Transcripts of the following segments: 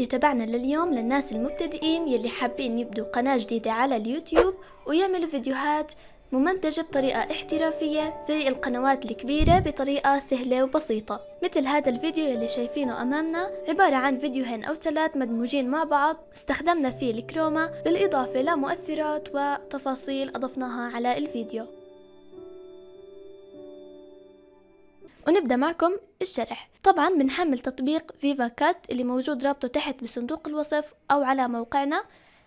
الفيديو تبعنا لليوم للناس المبتدئين يلي حابين يبدوا قناة جديدة على اليوتيوب ويعملوا فيديوهات ممنتجة بطريقة احترافية زي القنوات الكبيرة بطريقة سهلة وبسيطة مثل هذا الفيديو اللي شايفينه أمامنا عبارة عن فيديوهين أو ثلاث مدموجين مع بعض استخدمنا فيه الكروما بالإضافة لمؤثرات وتفاصيل أضفناها على الفيديو ونبدأ معكم الشرح طبعا بنحمل تطبيق فيفا كات اللي موجود رابطه تحت بصندوق الوصف أو على موقعنا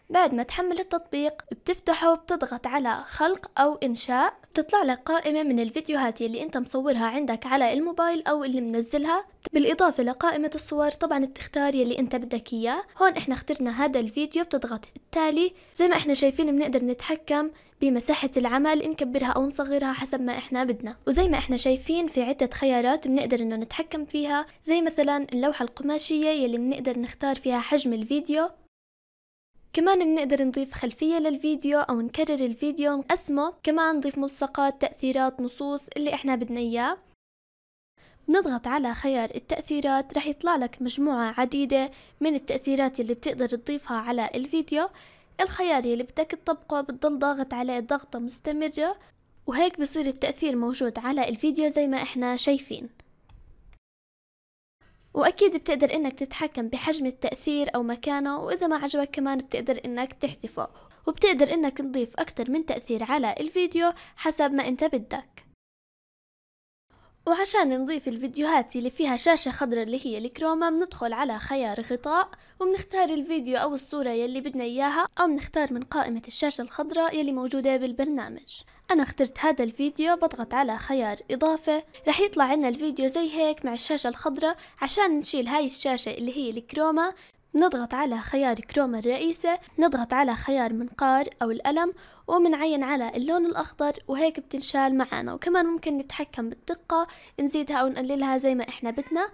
بعد ما تحمل التطبيق بتفتحه وبتضغط على خلق أو إنشاء بتطلع لك قائمة من الفيديوهات اللي أنت مصورها عندك على الموبايل أو اللي منزلها بالإضافة لقائمة الصور طبعا بتختار يلي أنت بدك إياه هون إحنا اخترنا هذا الفيديو بتضغط التالي زي ما إحنا شايفين بنقدر نتحكم بمساحة العمل نكبرها أو نصغرها حسب ما إحنا بدنا وزي ما إحنا شايفين في عدة خيارات بنقدر إنه نتحكم فيها زي مثلا اللوحة القماشية يلي بنقدر نختار فيها حجم الفيديو كمان بنقدر نضيف خلفية للفيديو أو نكرر الفيديو نقسمه كمان نضيف ملصقات تأثيرات نصوص اللي احنا بدنا إياه بنضغط على خيار التأثيرات رح يطلع لك مجموعة عديدة من التأثيرات اللي بتقدر تضيفها على الفيديو الخيار اللي بدك تطبقه بتضل ضاغط عليه ضغطة مستمرة وهيك بصير التأثير موجود على الفيديو زي ما احنا شايفين وأكيد بتقدر إنك تتحكم بحجم التأثير أو مكانه وإذا ما عجبك كمان بتقدر إنك تحذفه وبتقدر إنك تضيف أكتر من تأثير على الفيديو حسب ما أنت بدك وعشان نضيف الفيديوهات اللي فيها شاشة خضراء اللي هي الكروما بندخل على خيار غطاء وبنختار الفيديو أو الصورة يلي بدنا إياها أو بنختار من قائمة الشاشة الخضراء يلي موجودة بالبرنامج انا اخترت هذا الفيديو بضغط على خيار اضافة رح يطلع عنا الفيديو زي هيك مع الشاشة الخضراء عشان نشيل هاي الشاشة اللي هي الكروما نضغط على خيار كروما الرئيسة نضغط على خيار منقار أو القلم ومنعين على اللون الأخضر وهيك بتنشال معانا وكمان ممكن نتحكم بالدقة نزيدها أو نقللها زي ما إحنا بدنا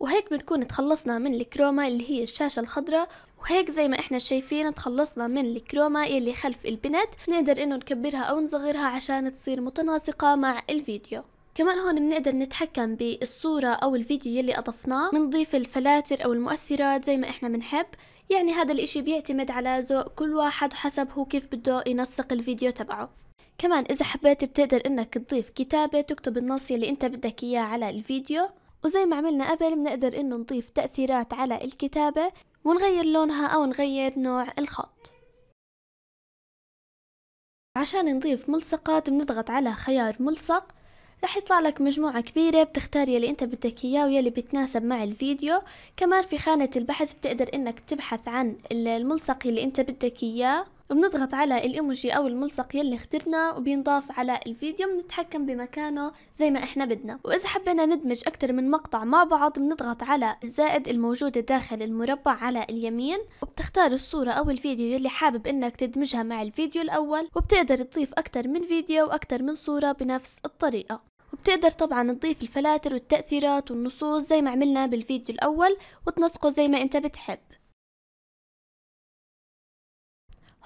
وهيك بنكون تخلصنا من الكروما اللي هي الشاشة الخضراء وهيك زي ما احنا شايفين تخلصنا من الكروما اللي خلف البنت نقدر انه نكبرها او نصغرها عشان تصير متناسقة مع الفيديو كمان هون بنقدر نتحكم بالصورة أو الفيديو يلي أضفناه بنضيف الفلاتر أو المؤثرات زي ما إحنا بنحب يعني هذا الإشي بيعتمد على ذوق كل واحد وحسب هو كيف بده ينسق الفيديو تبعه كمان إذا حبيت بتقدر إنك تضيف كتابة تكتب النص يلي أنت بدك إياه على الفيديو وزي ما عملنا قبل بنقدر انه نضيف تأثيرات على الكتابة ونغير لونها او نغير نوع الخط عشان نضيف ملصقات بنضغط على خيار ملصق راح يطلع لك مجموعة كبيرة بتختار يلي انت بدك اياه ويلي بتناسب مع الفيديو كمان في خانة البحث بتقدر انك تبحث عن الملصق اللي انت بدك اياه بنضغط على الايموجي او الملصق يلي اخترناه وبينضاف على الفيديو بنتحكم بمكانه زي ما احنا بدنا واذا حبينا ندمج اكثر من مقطع مع بعض بنضغط على الزائد الموجودة داخل المربع على اليمين وبتختار الصورة او الفيديو يلي حابب انك تدمجها مع الفيديو الاول وبتقدر تضيف اكثر من فيديو واكثر من صورة بنفس الطريقة وبتقدر طبعا تضيف الفلاتر والتأثيرات والنصوص زي ما عملنا بالفيديو الأول وتنسقه زي ما انت بتحب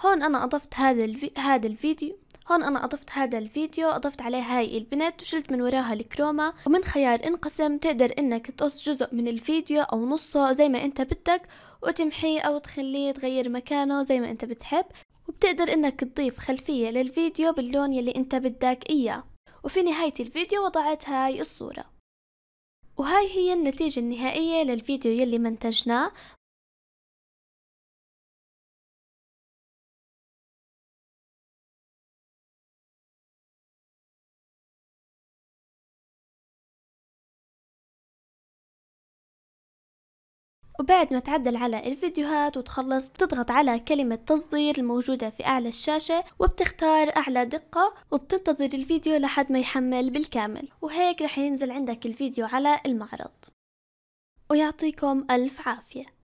هون انا اضفت هذا الفي... هذا الفيديو هون انا اضفت هذا الفيديو اضفت عليه هاي البنت وشلت من وراها الكروما ومن خيار انقسم تقدر انك تقص جزء من الفيديو او نصه زي ما انت بدك وتمحيه او تخليه تغير مكانه زي ما انت بتحب وبتقدر انك تضيف خلفية للفيديو باللون يلي انت بدك اياه وفي نهاية الفيديو وضعت هاي الصورة وهاي هي النتيجة النهائية للفيديو يلي منتجناه وبعد ما تعدل على الفيديوهات وتخلص بتضغط على كلمة تصدير الموجودة في أعلى الشاشة وبتختار أعلى دقة وبتنتظر الفيديو لحد ما يحمل بالكامل وهيك رح ينزل عندك الفيديو على المعرض ويعطيكم ألف عافية